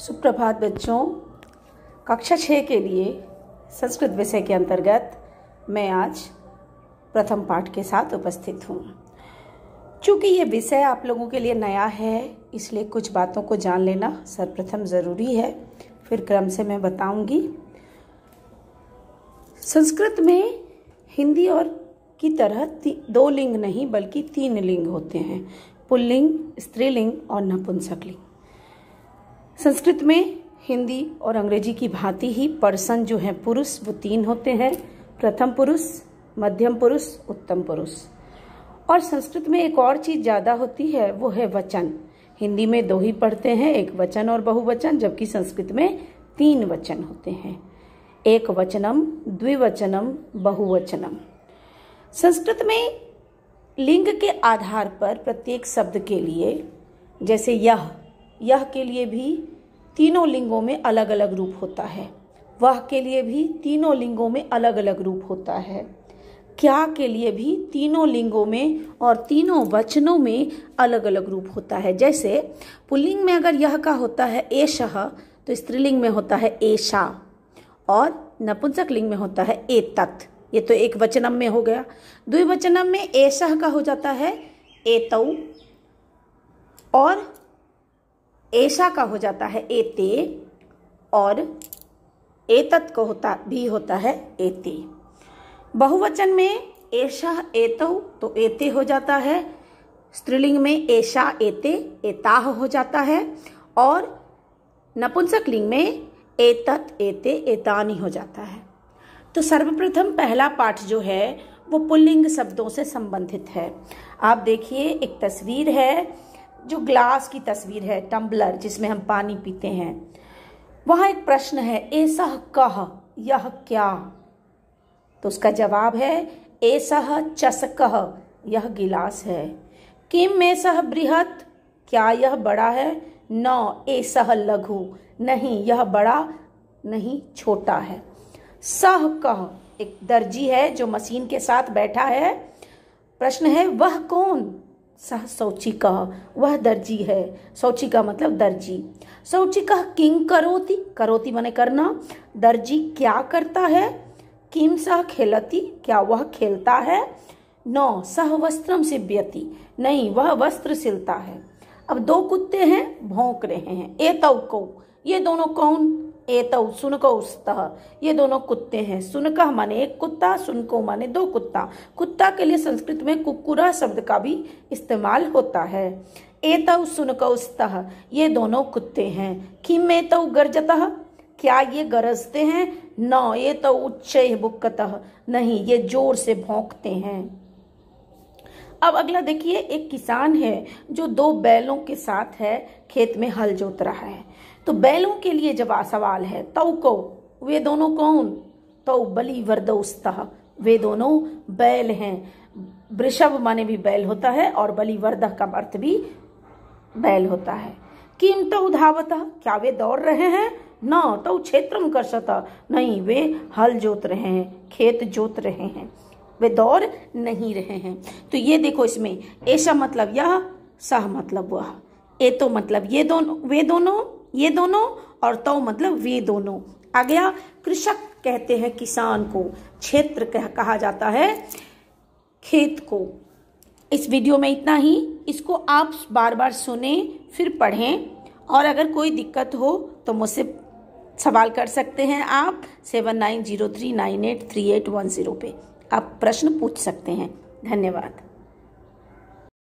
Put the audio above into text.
सुप्रभात बच्चों कक्षा छः के लिए संस्कृत विषय के अंतर्गत मैं आज प्रथम पाठ के साथ उपस्थित हूँ चूँकि ये विषय आप लोगों के लिए नया है इसलिए कुछ बातों को जान लेना सर्वप्रथम ज़रूरी है फिर क्रम से मैं बताऊँगी संस्कृत में हिंदी और की तरह दो लिंग नहीं बल्कि तीन लिंग होते हैं पुल्लिंग स्त्रीलिंग और नपुंसकलिंग संस्कृत में हिंदी और अंग्रेजी की भांति ही पर्सन जो है पुरुष वो तीन होते हैं प्रथम पुरुष मध्यम पुरुष उत्तम पुरुष और संस्कृत में एक और चीज़ ज़्यादा होती है वो है वचन हिंदी में दो ही पढ़ते हैं एक वचन और बहुवचन जबकि संस्कृत में तीन वचन होते हैं एक वचनम द्विवचनम बहुवचनम संस्कृत में लिंग के आधार पर प्रत्येक शब्द के लिए जैसे यह यह के लिए भी तीनों लिंगों में अलग अलग रूप होता है वह के लिए भी तीनों लिंगों में अलग अलग रूप होता है क्या के लिए भी तीनों लिंगों में और तीनों वचनों में अलग अलग रूप होता है जैसे पुल्लिंग में अगर यह का होता है एशह तो स्त्रीलिंग में होता है एशा और नपुंसक लिंग में होता है ए तत् ये तो एक वचनम में हो गया द्विवचनम में एशह का हो जाता है एतऊ और ऐसा का हो जाता है एते और एतत को होता भी होता है एते बहुवचन में ऐशा एतो तो एते हो जाता है स्त्रीलिंग में ऐशा एते एताह हो जाता है और नपुंसक लिंग में एतत एते एतानी हो जाता है तो सर्वप्रथम पहला पाठ जो है वो पुल्लिंग शब्दों से संबंधित है आप देखिए एक तस्वीर है जो ग्लास की तस्वीर है टम्बलर जिसमें हम पानी पीते हैं वहाँ एक प्रश्न है ऐसा कह यह क्या तो उसका जवाब है ऐसा चसकह यह गिलास है किम ऐसा बृहत क्या यह बड़ा है न ऐसा लघु नहीं यह बड़ा नहीं छोटा है सह कह एक दर्जी है जो मशीन के साथ बैठा है प्रश्न है वह कौन सह कह वह दर्जी है सौचिका मतलब दर्जी सौची कह करोति करोति मने करना दर्जी क्या करता है किम सह खेलती क्या वह खेलता है नौ सह वस्त्र से व्यति नहीं वह वस्त्र सिलता है अब दो कुत्ते हैं भौंक रहे हैं ए तव कौ ये दोनों कौन एतौ सुनको उतः ये दोनों कुत्ते हैं सुनकह माने एक कुत्ता सुनको माने दो कुत्ता कुत्ता के लिए संस्कृत में कुकुरा शब्द का भी इस्तेमाल होता है एतौ सुनको उतः ये दोनों कुत्ते हैं किम एतौ गर्जतः क्या ये गरजते हैं न ये तो उच्च बुक्कतः नहीं ये जोर से भौंकते हैं अब अगला देखिए एक किसान है जो दो बैलों के साथ है खेत में हल जोत रहा है तो बैलों के लिए जब सवाल है तवको वे दोनों कौन तो बली वरदोस्तः वे दोनों बैल हैं वृषभ माने भी बैल होता है और बलि वरदह का अर्थ भी बैल होता है किम तो धावता क्या वे दौड़ रहे हैं न तो कर कर्षता नहीं वे हल जोत रहे हैं खेत जोत रहे हैं वे दौड़ नहीं रहे हैं तो ये देखो इसमें ऐसा मतलब यह सह मतलब वह ए तो मतलब ये दोनों वे दोनों ये दोनों और तो मतलब वे दोनों आ गया कृषक कहते हैं किसान को क्षेत्र कह, कहा जाता है खेत को इस वीडियो में इतना ही इसको आप बार बार सुने फिर पढ़ें और अगर कोई दिक्कत हो तो मुझसे सवाल कर सकते हैं आप seven nine zero three nine eight three eight one zero पे आप प्रश्न पूछ सकते हैं धन्यवाद